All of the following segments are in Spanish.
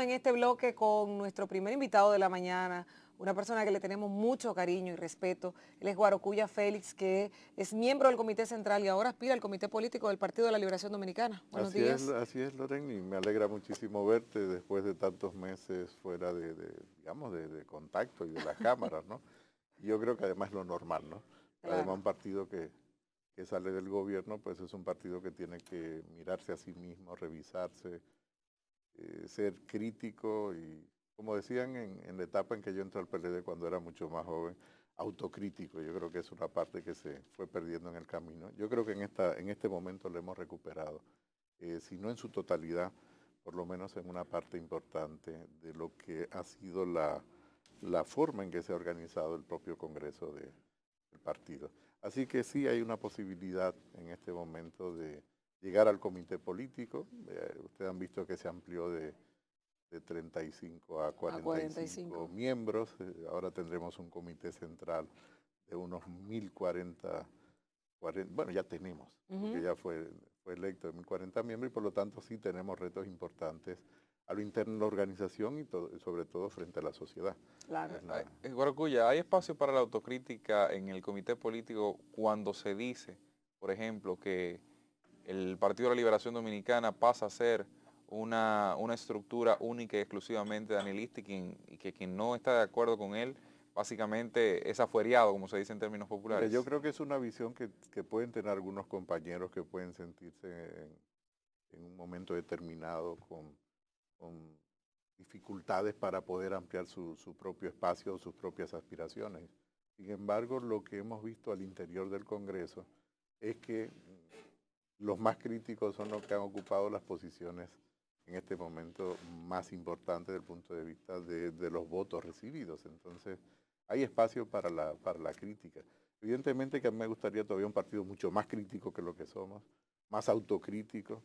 en este bloque con nuestro primer invitado de la mañana, una persona que le tenemos mucho cariño y respeto. Él es Guarocuya Félix, que es miembro del Comité Central y ahora aspira al Comité Político del Partido de la Liberación Dominicana. Buenos así Es, así es, Loren, y me alegra muchísimo verte después de tantos meses fuera de, digamos, de, contacto y de las cámaras, ¿no? Yo creo que además es lo normal, ¿no? Además un partido que, que sale del gobierno, pues es un partido que tiene que mirarse a sí mismo, revisarse, eh, ser crítico y, como decían en, la etapa en que yo entré al PLD cuando era mucho más joven, autocrítico. Yo creo que es una parte que se fue perdiendo en el camino. Yo creo que en, esta, en este momento lo hemos recuperado, eh, si no en su totalidad, por lo menos en una parte importante de lo que ha sido la, forma en que se ha organizado el propio Congreso del partido. Así que sí hay una posibilidad en este momento de llegar al comité político. Eh, ustedes han visto que se amplió de, 35 a 45, miembros. Eh, ahora tendremos un comité central de unos 1.040, bueno, ya tenemos, ya fue, electo de 1.040 miembros y por lo tanto sí tenemos retos importantes a lo interno de la organización y todo, sobre todo frente a la sociedad. Claro. La... Guaracuya, ¿hay espacio para la autocrítica en el comité político cuando se dice, por ejemplo, que el Partido de la Liberación Dominicana pasa a ser una, estructura única y exclusivamente danilista y, y que quien no está de acuerdo con él básicamente es afuereado, como se dice en términos populares. yo creo que es una visión que, pueden tener algunos compañeros que pueden sentirse en, un momento determinado con, dificultades para poder ampliar su, su propio espacio o sus propias aspiraciones. Sin embargo, lo que hemos visto al interior del Congreso es que los más críticos son los que han ocupado las posiciones en este momento más importantes desde el punto de vista de, los votos recibidos. Entonces, hay espacio para la, para la crítica. Evidentemente que a mí me gustaría todavía un partido mucho más crítico que lo que somos, más autocrítico.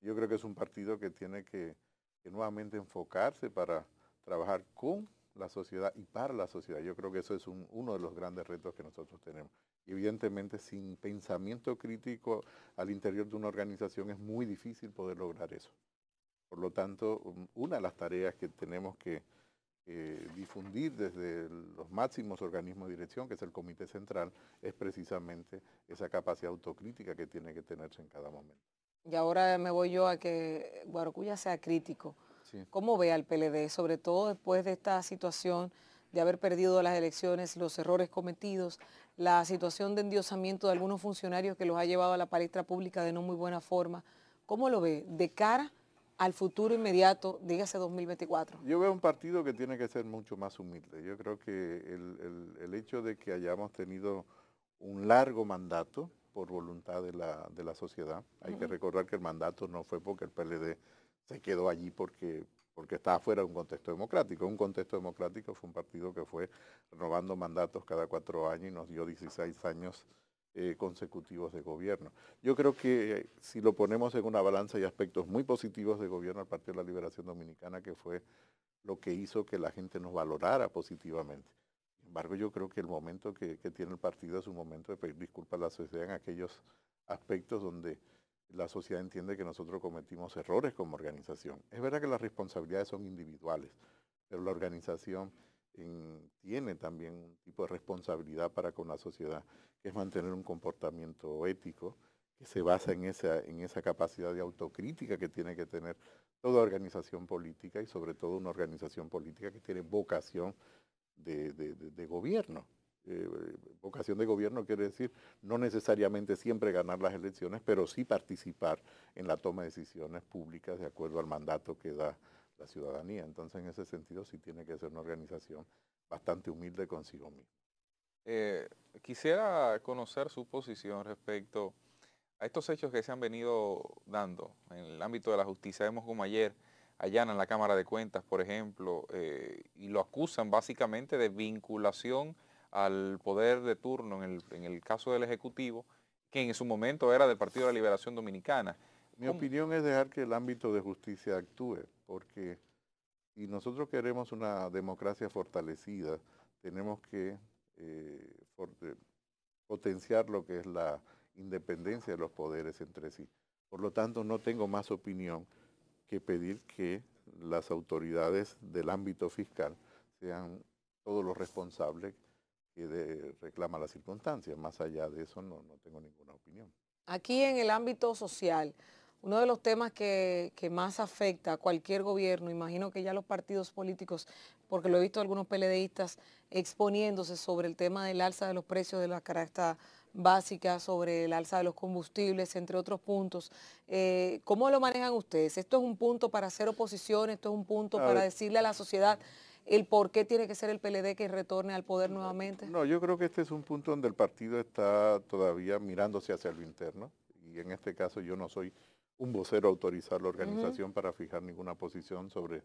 Yo creo que es un partido que tiene que, nuevamente enfocarse para trabajar con la sociedad y para la sociedad. Yo creo que eso es uno de los grandes retos que nosotros tenemos. Evidentemente, sin pensamiento crítico al interior de una organización es muy difícil poder lograr eso. Por lo tanto, um, una de las tareas que tenemos que eh, difundir desde los máximos organismos de dirección, que es el Comité Central, es precisamente esa capacidad autocrítica que tiene que tenerse en cada momento. Y ahora me voy yo a que Guarocuya sea crítico. ¿Cómo ve al PLD, sobre todo después de esta situación? de haber perdido las elecciones, los errores cometidos, la situación de endiosamiento de algunos funcionarios que los ha llevado a la palestra pública de no muy buena forma. ¿Cómo lo ve de cara al futuro inmediato, dígase 2024? Yo veo un partido que tiene que ser mucho más humilde. Yo creo que el, hecho de que hayamos tenido un largo mandato por voluntad de la, sociedad, hay que recordar que el mandato no fue porque el PLD se quedó allí porque porque está fuera de un contexto democrático. Un contexto democrático fue un partido que fue robando mandatos cada cuatro años y nos dio 16 años eh, consecutivos de gobierno. Yo creo que eh, si lo ponemos en una balanza hay aspectos muy positivos de gobierno al Partido de la Liberación Dominicana, que fue lo que hizo que la gente nos valorara positivamente. Sin embargo, yo creo que el momento que, que tiene el partido es un momento de pedir disculpas a la sociedad en aquellos aspectos donde la sociedad entiende que nosotros cometimos errores como organización. Es verdad que las responsabilidades son individuales, pero la organización tiene también un tipo de responsabilidad para con la sociedad, que es mantener un comportamiento ético que se basa en esa, en esa capacidad de autocrítica que tiene que tener toda organización política y sobre todo una organización política que tiene vocación de, de, de gobierno. Eh, vocación de gobierno quiere decir no necesariamente siempre ganar las elecciones, pero sí participar en la toma de decisiones públicas de acuerdo al mandato que da la ciudadanía. Entonces, en ese sentido, sí tiene que ser una organización bastante humilde consigo mismo eh, quisiera conocer su posición respecto a estos hechos que se han venido dando en el ámbito de la justicia. Vemos como ayer en la Cámara de Cuentas, por ejemplo, eh, y lo acusan básicamente de vinculación al poder de turno, en el, caso del Ejecutivo, que en su momento era del Partido de la Liberación Dominicana. Mi opinión es dejar que el ámbito de justicia actúe, porque si nosotros queremos una democracia fortalecida, tenemos que eh, eh, potenciar lo que es la independencia de los poderes entre sí. Por lo tanto, no tengo más opinión que pedir que las autoridades del ámbito fiscal sean todos los responsables que de, reclama las circunstancias. Más allá de eso no, tengo ninguna opinión. Aquí en el ámbito social, uno de los temas que, más afecta a cualquier gobierno, imagino que ya los partidos políticos, porque lo he visto algunos PLDistas exponiéndose sobre el tema del alza de los precios de la carácter básica, sobre el alza de los combustibles, entre otros puntos. Eh, ¿Cómo lo manejan ustedes? ¿Esto es un punto para hacer oposición? ¿Esto es un punto para decirle a la sociedad el por qué tiene que ser el PLD que retorne al poder nuevamente? No, yo creo que este es un punto donde el partido está todavía mirándose hacia lo interno y en este caso yo no soy un vocero a autorizar la organización para fijar ninguna posición sobre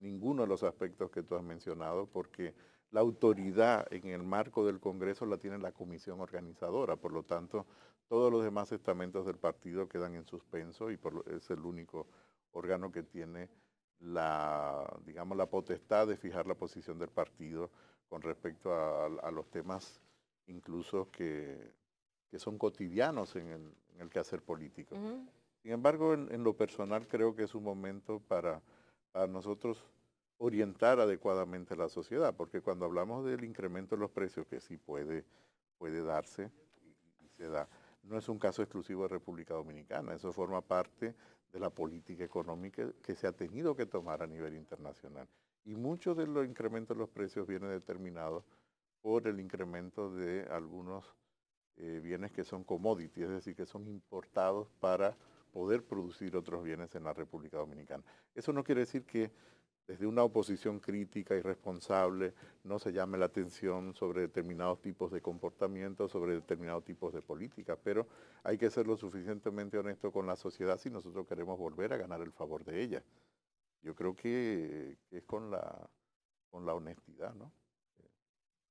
ninguno de los aspectos que tú has mencionado porque la autoridad en el marco del Congreso la tiene la comisión organizadora, por lo tanto todos los demás estamentos del partido quedan en suspenso y por, es el único órgano que tiene la, digamos, la potestad de fijar la posición del partido con respecto a, los temas incluso que, son cotidianos en el, quehacer político. Sin embargo, en, lo personal creo que es un momento para, nosotros orientar adecuadamente a la sociedad, porque cuando hablamos del incremento de los precios, que sí puede, puede darse, se da, no es un caso exclusivo de República Dominicana, eso forma parte de la política económica que se ha tenido que tomar a nivel internacional. Y muchos de los incrementos de los precios viene determinados por el incremento de algunos eh, bienes que son commodities, es decir, que son importados para poder producir otros bienes en la República Dominicana. Eso no quiere decir que desde una oposición crítica y responsable no se llame la atención sobre determinados tipos de comportamientos, sobre determinados tipos de políticas, pero hay que ser lo suficientemente honesto con la sociedad si nosotros queremos volver a ganar el favor de ella. Yo creo que, es con la, con la honestidad, ¿no?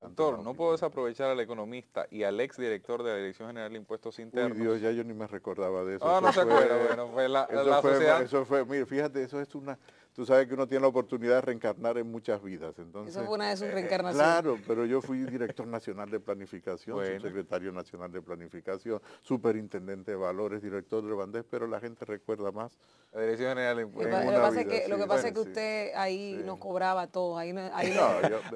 Doctor, no puedo desaprovechar al economista y al exdirector de la Dirección General de Impuestos Internos. Uy, Dios, ya yo ni me recordaba de eso. Ah, no se acuerda, bueno, fue la, eso fue, sociedad. Eso fue, mire, fíjate, eso es una, tú sabes que uno tiene la oportunidad de reencarnar en muchas vidas. Entonces, fue una de sus eh, reencarnaciones. Claro, pero yo fui director nacional de planificación, secretario nacional de planificación, superintendente de valores, director de Bandés, pero la gente recuerda más. La dirección general en, lo, lo, una que, lo que pasa es que usted ahí nos cobraba todo, ahí, ahí, no,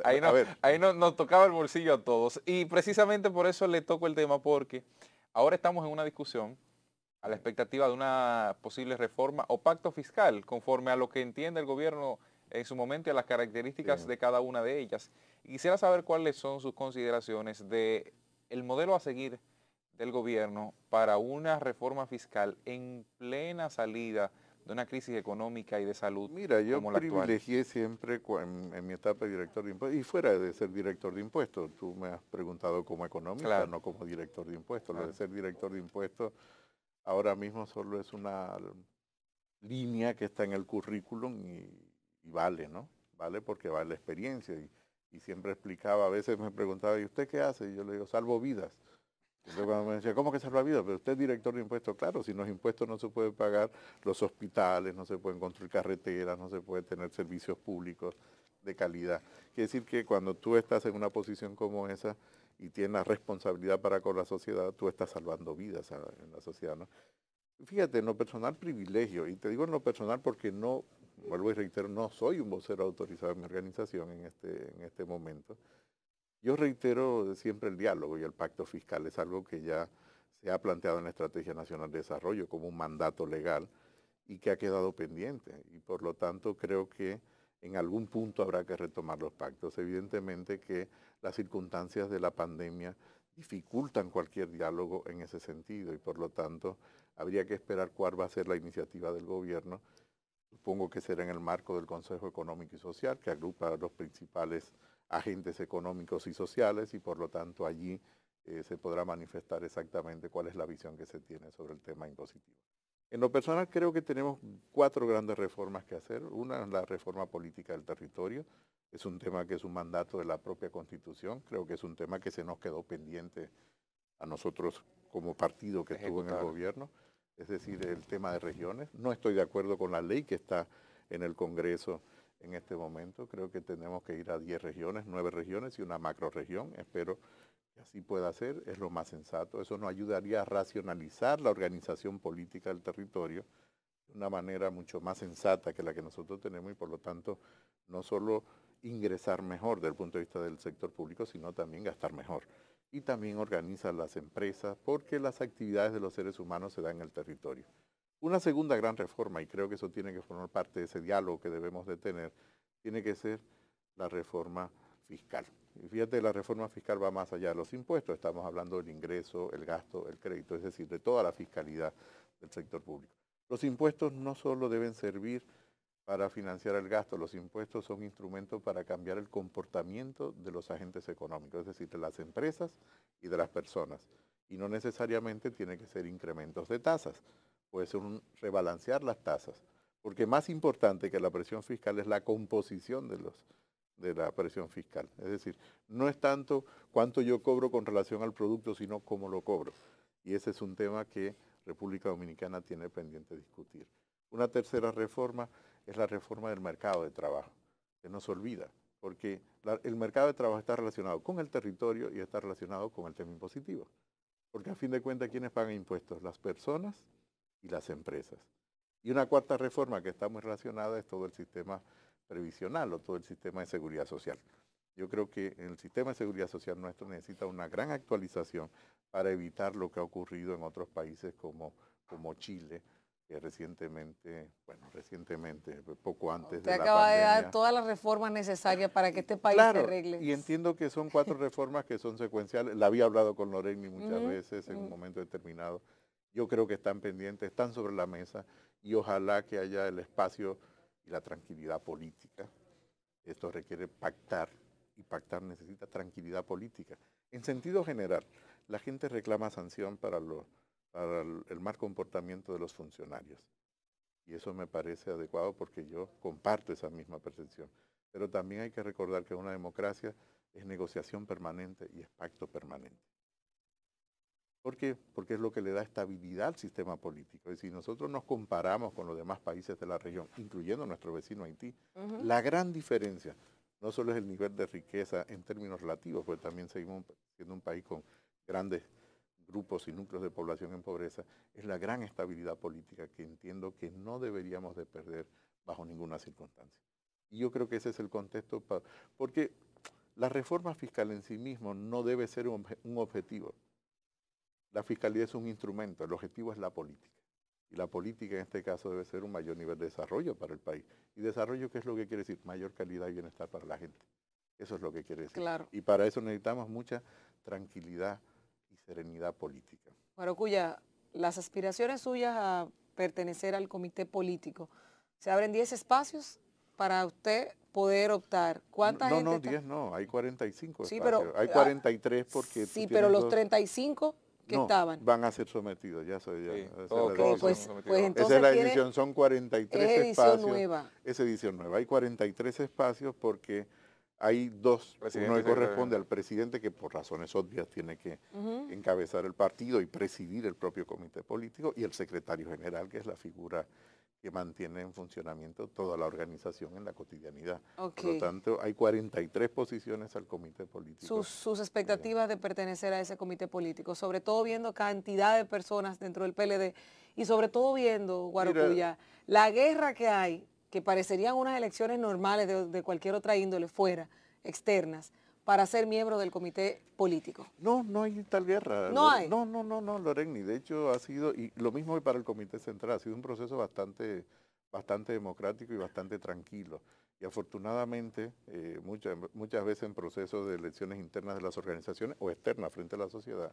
ahí, ahí nos tocaba el bolsillo a todos. Y precisamente por eso le toco el tema, porque ahora estamos en una discusión a la expectativa de una posible reforma o pacto fiscal, conforme a lo que entiende el gobierno en su momento y a las características de cada una de ellas. quisiera saber cuáles son sus consideraciones de modelo a seguir del gobierno para una reforma fiscal en plena salida de una crisis económica y de salud. Mira, yo como la privilegié siempre en, mi etapa de director de impuestos, y fuera de ser director de impuestos, tú me has preguntado como economista, no como director de impuestos, lo de ser director de impuestos Ahora mismo solo es una línea que está en el currículum y, vale, ¿no? Vale porque vale la experiencia. Y, siempre explicaba, a veces me preguntaba, ¿y usted qué hace? Y yo le digo, salvo vidas. Entonces cuando me decía, ¿cómo que salva vidas? Pero usted es director de impuestos. Claro, no los impuestos no se pueden pagar los hospitales, no se pueden construir carreteras, no se puede tener servicios públicos de calidad. Quiere decir que cuando tú estás en una posición como esa, y tiene la responsabilidad para con la sociedad, tú estás salvando vidas en la sociedad. ¿no? Fíjate, en lo personal privilegio, y te digo en lo personal porque no, vuelvo y reitero, no soy un vocero autorizado en mi organización en este, en este momento. Yo reitero siempre el diálogo y el pacto fiscal es algo que ya se ha planteado en la Estrategia Nacional de Desarrollo como un mandato legal y que ha quedado pendiente. Y por lo tanto creo que en algún punto habrá que retomar los pactos. Evidentemente que las circunstancias de la pandemia dificultan cualquier diálogo en ese sentido y por lo tanto habría que esperar cuál va a ser la iniciativa del gobierno. Supongo que será en el marco del Consejo Económico y Social, que agrupa a los principales agentes económicos y sociales y por lo tanto allí eh, se podrá manifestar exactamente cuál es la visión que se tiene sobre el tema impositivo. En lo personal creo que tenemos cuatro grandes reformas que hacer. Una es la reforma política del territorio, es un tema que es un mandato de la propia Constitución, creo que es un tema que se nos quedó pendiente a nosotros como partido que estuvo en el gobierno, es decir, el tema de regiones. No estoy de acuerdo con la ley que está en el Congreso en este momento, creo que tenemos que ir a 10 regiones, 9 regiones y una región, espero que así pueda ser, es lo más sensato, eso nos ayudaría a racionalizar la organización política del territorio de una manera mucho más sensata que la que nosotros tenemos y por lo tanto no solo ingresar mejor desde el punto de vista del sector público, sino también gastar mejor. Y también organiza las empresas porque las actividades de los seres humanos se dan en el territorio. Una segunda gran reforma, y creo que eso tiene que formar parte de ese diálogo que debemos de tener, tiene que ser la reforma fiscal. Y fíjate, la reforma fiscal va más allá de los impuestos, estamos hablando del ingreso, el gasto, el crédito, es decir, de toda la fiscalidad del sector público. Los impuestos no solo deben servir para financiar el gasto. Los impuestos son instrumentos para cambiar el comportamiento de los agentes económicos, es decir, de las empresas y de las personas. Y no necesariamente tiene que ser incrementos de tasas, puede ser rebalancear las tasas, porque más importante que la presión fiscal es la composición de los, de la presión fiscal. Es decir, no es tanto cuánto yo cobro con relación al producto, sino cómo lo cobro. Y ese es un tema que República Dominicana tiene pendiente discutir. Una tercera reforma es la reforma del mercado de trabajo, que no se olvida, porque el mercado de trabajo está relacionado con el territorio y está relacionado con el tema impositivo. Porque a fin de cuentas, ¿quiénes pagan impuestos? Las personas y las empresas. Y una cuarta reforma que está muy relacionada es todo el sistema previsional o todo el sistema de seguridad social. Yo creo que el sistema de seguridad social nuestro necesita una gran actualización para evitar lo que ha ocurrido en otros países como, como Chile, recientemente, bueno, recientemente, poco antes de la acaba de dar todas las reformas necesarias para que este país se arregle. Y entiendo que son cuatro reformas que son secuenciales. La había hablado con Loreni muchas veces en un momento determinado. Yo creo que están pendientes, están sobre la mesa y ojalá que haya el espacio y la tranquilidad política. Esto requiere pactar y pactar necesita tranquilidad política. En sentido general, la gente reclama sanción para los para el mal comportamiento de los funcionarios. Y eso me parece adecuado porque yo comparto esa misma percepción. Pero también hay que recordar que una democracia es negociación permanente y es pacto permanente. ¿Por Porque es lo que le da estabilidad al sistema político. Y si nosotros nos comparamos con los demás países de la región, incluyendo nuestro vecino Haití, la gran diferencia no solo es el nivel de riqueza en términos relativos, porque también seguimos siendo un país con grandes grupos y núcleos de población en pobreza, es la gran estabilidad política que entiendo que no deberíamos de perder bajo ninguna circunstancia. Y yo creo que ese es el contexto, porque la reforma fiscal en sí mismo no debe ser un, objetivo. La fiscalidad es un instrumento, el objetivo es la política. Y la política en este caso debe ser un mayor nivel de desarrollo para el país. ¿Y desarrollo qué es lo que quiere decir? Mayor calidad y bienestar para la gente. Eso es lo que quiere decir. Y para eso necesitamos mucha tranquilidad, serenidad política. Maracuya, las aspiraciones suyas a pertenecer al comité político, ¿se abren 10 espacios para usted poder optar? ¿Cuánta no, No, 10 no, hay 45 sí, Pero, hay 43 ah, porque... Sí, pero los 35 que estaban. Van a ser sometidos, ya soy Sí. Esa, pues, pues entonces Esa es la edición, son 43 es edición Nueva. Es edición nueva. Hay 43 espacios porque hay dos, uno le corresponde al presidente que por razones obvias tiene que encabezar el partido y presidir el propio comité político y el secretario general que es la figura que mantiene en funcionamiento toda la organización en la cotidianidad. Por lo tanto, hay 43 posiciones al comité político. Sus, expectativas de pertenecer a ese comité político, sobre todo viendo cantidad de personas dentro del PLD y sobre todo viendo, Guarapuya, la guerra que hay que parecerían unas elecciones normales de, cualquier otra índole fuera, externas, para ser miembro del comité político. No, no hay tal guerra. No hay. No, no, no, no, De hecho, ha sido, y lo mismo para el comité central, ha sido un proceso bastante, bastante democrático y bastante tranquilo. Y afortunadamente, eh, muchas, muchas veces en procesos de elecciones internas de las organizaciones o externas frente a la sociedad,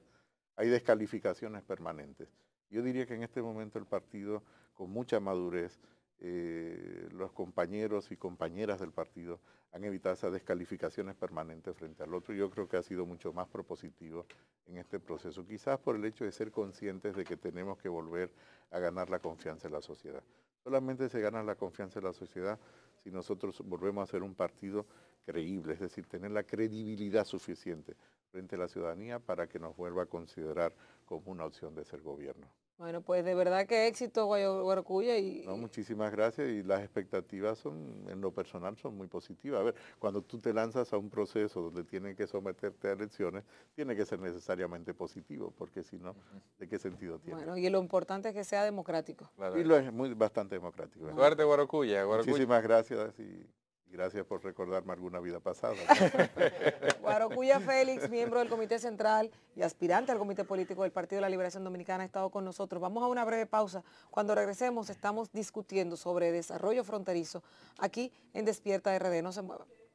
hay descalificaciones permanentes. Yo diría que en este momento el partido, con mucha madurez, eh, los compañeros y compañeras del partido han evitado esas descalificaciones permanentes frente al otro. Yo creo que ha sido mucho más propositivo en este proceso, quizás por el hecho de ser conscientes de que tenemos que volver a ganar la confianza de la sociedad. Solamente se gana la confianza de la sociedad si nosotros volvemos a ser un partido creíble, es decir, tener la credibilidad suficiente frente a la ciudadanía para que nos vuelva a considerar como una opción de ser gobierno. Bueno, pues de verdad que éxito Guaroculla y... muchísimas gracias y las expectativas son, en lo personal, son muy positivas. A ver, cuando tú te lanzas a un proceso donde tienen que someterte a elecciones, tiene que ser necesariamente positivo, porque si no, ¿de qué sentido tiene? Bueno, y lo importante es que sea democrático. Y lo es muy, bastante democrático. ¿eh? Suerte Muchísimas gracias y... Gracias por recordarme alguna vida pasada. Guarocuya Félix, miembro del Comité Central y aspirante al Comité Político del Partido de la Liberación Dominicana, ha estado con nosotros. Vamos a una breve pausa. Cuando regresemos estamos discutiendo sobre desarrollo fronterizo aquí en Despierta RD. No se muevan.